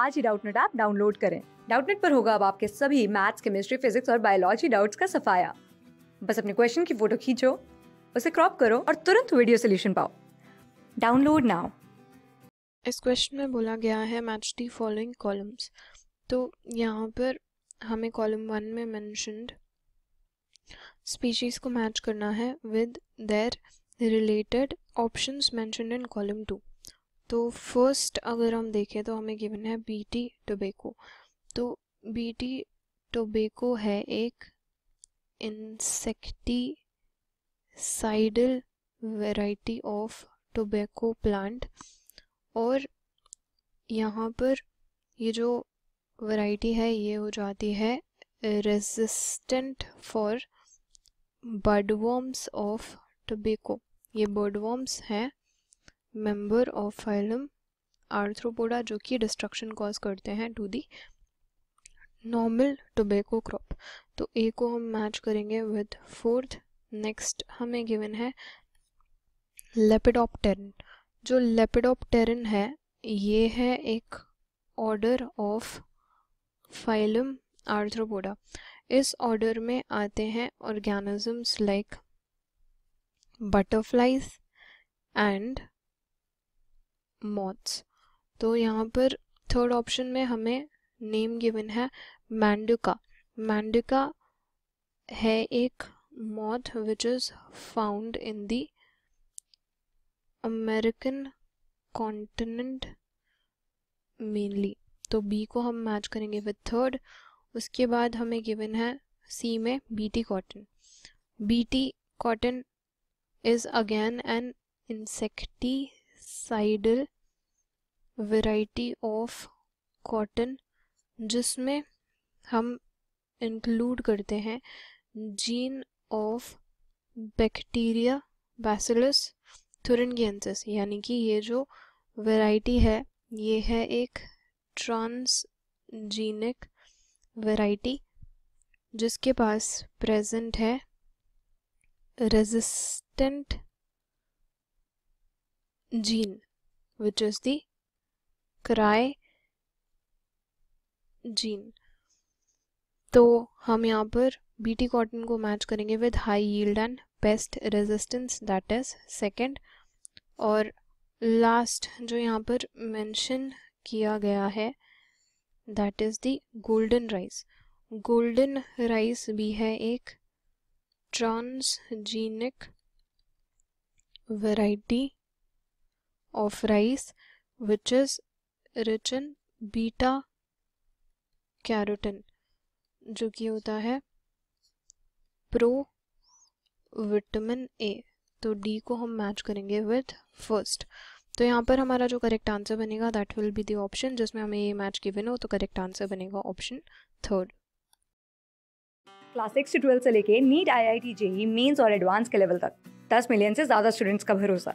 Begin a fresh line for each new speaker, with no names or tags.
आज ही Doubtnut app download करें डाउटनेट पर होगा अब आपके सभी मैथ्स केमिस्ट्री फिजिक्स और बायोलॉजी डाउट्स का सफाया बस अपने क्वेश्चन की फोटो खींचो उसे क्रॉप करो और तुरंत वीडियो सोल्यूशन पाओ डाउनलोड नाउ
इस क्वेश्चन में बोला गया है मैच दी फॉलोइंग कॉलम्स तो यहाँ पर हमें कॉलम वन में मैंशनड स्पीशीज़ को मैच करना है with their related options mentioned in column two तो फर्स्ट अगर हम देखें तो हमें गिवन है बीटी टोबेको तो बीटी टोबेको है एक साइडल वैरायटी ऑफ टोबेको प्लांट और यहाँ पर ये जो वैरायटी है ये हो जाती है resistant for budworms of tobacco ये बर्डवॉम्स हैं मेंबर ऑफ फाइलम आर्थ्रोपोडा जो कि डिस्ट्रक्शन कॉज करते हैं to the normal tobacco crop तो ए को हम मैच करेंगे विद फोर्थ नेक्स्ट हमें गिवन है लेपिडोप्टेरन जो लेपिडोप्टेरन है ये है एक ऑर्डर ऑफ फाइलम आर्थ्रोपोडा इस ऑर्डर में आते हैं organisms like butterflies and moths तो यहाँ पर थर्ड ऑप्शन में हमें नेम गिवन है मैंडुका मैंडुका है एक moth which is found in the American continent mainly तो बी को हम मैच करेंगे विद थर्ड उसके बाद हमें गिवन है सी में T cotton T cotton is again an insecticidal variety of cotton जिसमें हम इंक्लूड करते हैं gene of bacteria bacillus thuringiensis यानी कि ये जो वैरायटी है ये है एक ट्रांसजीनिक वैरायटी जिसके पास प्रेजेंट है resistant gene which is the cry gene तो हम यहाँ पर बीटी कॉटन को मैच करेंगे with high yield and best resistance that is second और लास्ट जो यहाँ पर मेंशन किया गया है that is the golden rice golden rice भी है एक transgenic variety of rice which is rich in beta carotene जो कि होता है प्रो विटामिन ए तो डी को हम मैच करेंगे विथ फर्स्ट तो यहाँ पर हमारा जो करेक्ट आंसर बनेगा that will be the option जिसमें हमें ये मैच गिवन हो तो करेक्ट आंसर बनेगा ऑप्शन थर्ड
क्लास सिक्स से ट्वेल्थ से लेके NEET I I T JEE mains और एडवांस के लेवल तक दस मिलियन से ज़्यादा स्टूडेंट्स का भरोसा